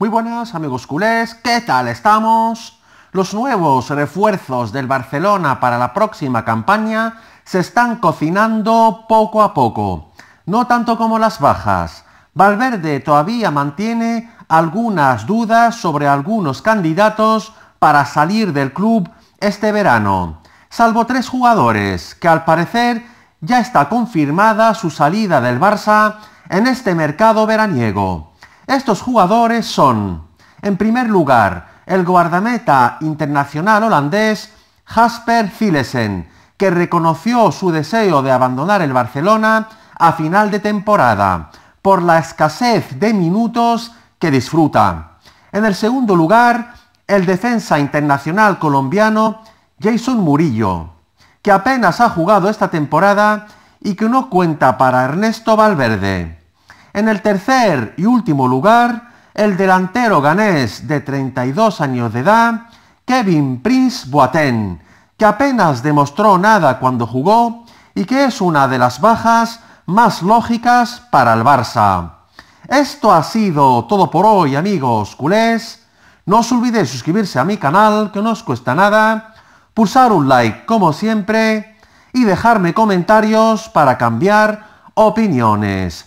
Muy buenas amigos culés, ¿qué tal estamos? Los nuevos refuerzos del Barcelona para la próxima campaña se están cocinando poco a poco, no tanto como las bajas. Valverde todavía mantiene algunas dudas sobre algunos candidatos para salir del club este verano, salvo tres jugadores que al parecer ya está confirmada su salida del Barça en este mercado veraniego. Estos jugadores son, en primer lugar, el guardameta internacional holandés Jasper Filesen, que reconoció su deseo de abandonar el Barcelona a final de temporada por la escasez de minutos que disfruta. En el segundo lugar, el defensa internacional colombiano Jason Murillo, que apenas ha jugado esta temporada y que no cuenta para Ernesto Valverde. En el tercer y último lugar, el delantero ganés de 32 años de edad, Kevin Prince Boateng, que apenas demostró nada cuando jugó y que es una de las bajas más lógicas para el Barça. Esto ha sido todo por hoy, amigos culés. No os olvidéis suscribirse a mi canal, que no os cuesta nada, pulsar un like como siempre y dejarme comentarios para cambiar opiniones.